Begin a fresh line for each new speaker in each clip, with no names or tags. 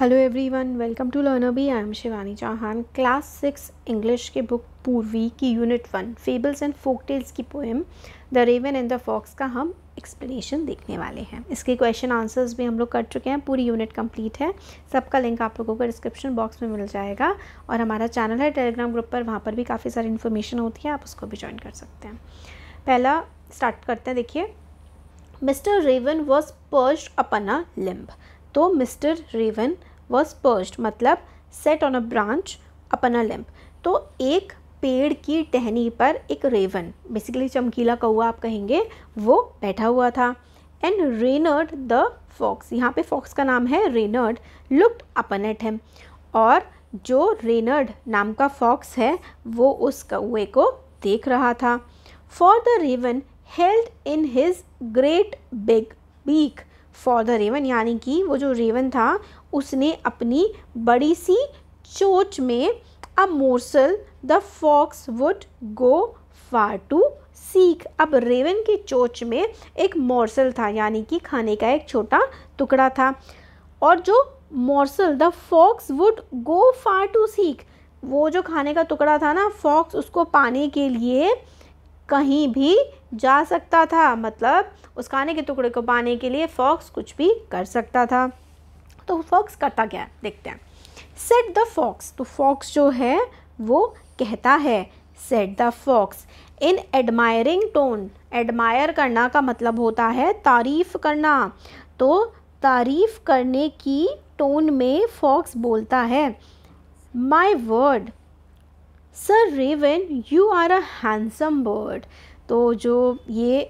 hello everyone welcome to learner B I am Shivani Chauhan class six English के book Purvi की unit one fables and folk tales की poem the raven and the fox का हम explanation देखने वाले हैं इसके क्वेश्चन आंसर्स भी हम लोग कर चुके हैं पूरी यूनिट कंप्लीट है सबका लिंक आप लोगों को डिस्क्रिप्शन बॉक्स में मिल जाएगा और हमारा चैनल है टेलीग्राम ग्रुप पर वहाँ पर भी काफ़ी सारी इन्फॉर्मेशन होती है आप उसको भी ज्वाइन कर सकते हैं पहला स्टार्ट करते हैं देखिए mister raven was perched upon a limb तो मिस्टर रेवन वॉज पर्स्ड मतलब sat on a branch upon a limb तो एक पेड़ की टहनी पर एक रेवन बेसिकली चमकीला कौआ आप कहेंगे वो बैठा हुआ था एंड रेनर्ड द फॉक्स यहाँ पे फॉक्स का नाम है रेनर्ड लुक्ड अपन एट हेम और जो रेनर्ड नाम का फॉक्स है वो उस कौए को देख रहा था for the raven held in his great big beak for the raven यानी कि वो जो रेवन था उसने अपनी बड़ी सी चोच में a morsel the fox would go far to seek अब रेवन की चोच में एक मोरसल था यानी कि खाने का एक छोटा टुकड़ा था और जो morsel the fox would go far to seek वो जो खाने का टुकड़ा था ना फॉक्स उसको पाने के लिए कहीं भी जा सकता था मतलब उस खाने के टुकड़े को पाने के लिए फॉक्स कुछ भी कर सकता था तो फॉक्स करता क्या है देखते हैं सेट द फॉक्स तो फॉक्स जो है वो कहता है said the fox in admiring tone admire करना का मतलब होता है तारीफ़ करना तो तारीफ़ करने की टोन में फॉक्स बोलता है my word sir raven you are a handsome bird तो जो ये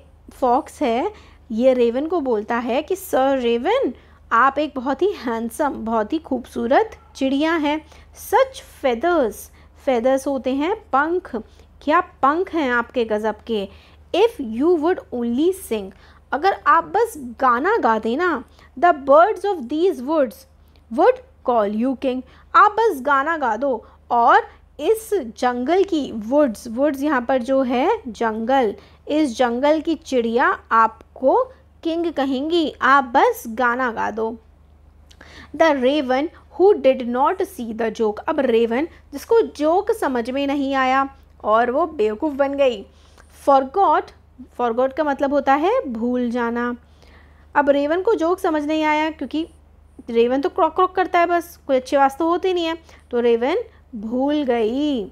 फॉक्स है ये रेवन को बोलता है कि सर रेवन आप एक बहुत ही हैंडसम बहुत ही खूबसूरत चिड़िया हैं सच फेदर्स फेदर्स होते हैं पंख क्या पंख हैं आपके गज़ब के if you would only sing अगर आप बस गाना गा देना the birds of these woods would call you king आप बस गाना गा दो और इस जंगल की वुड्स वुड्स यहाँ पर जो है जंगल इस जंगल की चिड़िया आपको किंग कहेंगी आप बस गाना गा दो the raven who did not see the joke अब रेवन जिसको जोक समझ में नहीं आया और वो बेवकूफ़ बन गई फॉरगॉट फॉरगॉट का मतलब होता है भूल जाना अब रेवन को जोक समझ नहीं आया क्योंकि रेवन तो क्रॉक क्रॉक करता है बस कोई अच्छे वास्तव होते नहीं है तो रेवन भूल गई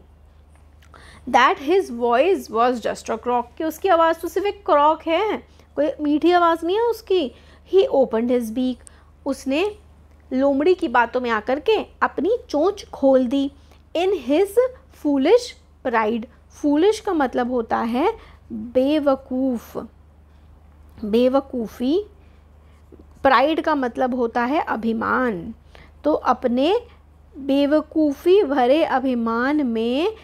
that his voice was just a croak कि उसकी आवाज़ तो सिर्फ एक क्रॉक है कोई मीठी आवाज़ नहीं है उसकी ही ओपन हिज बीक उसने लोमड़ी की बातों में आकर के अपनी चोंच खोल दी in his foolish pride foolish का मतलब होता है बेवकूफ़ बेवकूफ़ी प्राइड का मतलब होता है अभिमान तो अपने बेवकूफ़ी भरे अभिमान में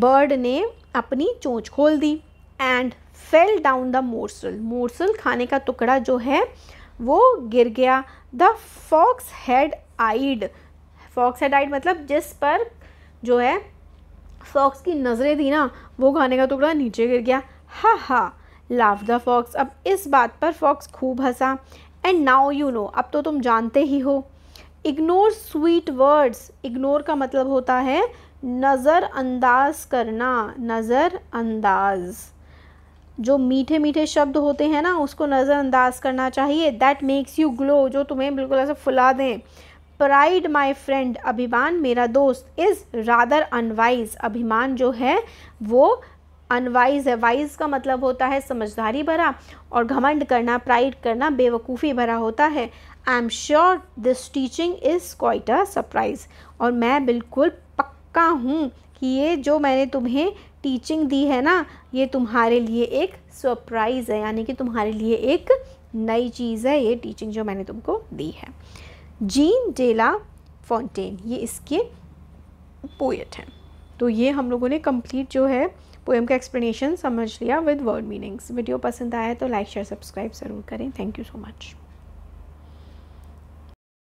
बर्ड ने अपनी चोंच खोल दी and fell down the morsel morsel खाने का टुकड़ा जो है वो गिर गया the fox he eyed fox he eyed मतलब जिस पर जो है फॉक्स की नज़रें थी ना वो खाने का टुकड़ा नीचे गिर गया हा हा लाव द फॉक्स अब इस बात पर फॉक्स खूब हंसा एंड नाउ यू नो अब तो तुम जानते ही हो इग्नोर स्वीट वर्ड्स इग्नोर का मतलब होता है नज़रअंदाज करना नज़रअंदाज जो मीठे मीठे शब्द होते हैं ना उसको नज़रअंदाज करना चाहिए दैट मेक्स यू ग्लो जो तुम्हें बिल्कुल ऐसे फुला दें प्राइड माई फ्रेंड अभिमान मेरा दोस्त इज़ रादर अनवाइज अभिमान जो है वो अनवाइज है वाइज का मतलब होता है समझदारी भरा और घमंड करना प्राइड करना बेवकूफ़ी भरा होता है I am sure this teaching is quite a surprise और मैं बिल्कुल पक्का हूँ कि ये जो मैंने तुम्हें टीचिंग दी है ना ये तुम्हारे लिए एक सरप्राइज़ है यानी कि तुम्हारे लिए एक नई चीज़ है ये टीचिंग जो मैंने तुमको दी है जीन डेला फाउंटेन ये इसके पोएट हैं तो ये हम लोगों ने कंप्लीट जो है पोएम का एक्सप्लेनेशन समझ लिया विद वर्ड मीनिंग्स वीडियो पसंद आया तो लाइक शेयर सब्सक्राइब ज़रूर करें थैंक यू सो मच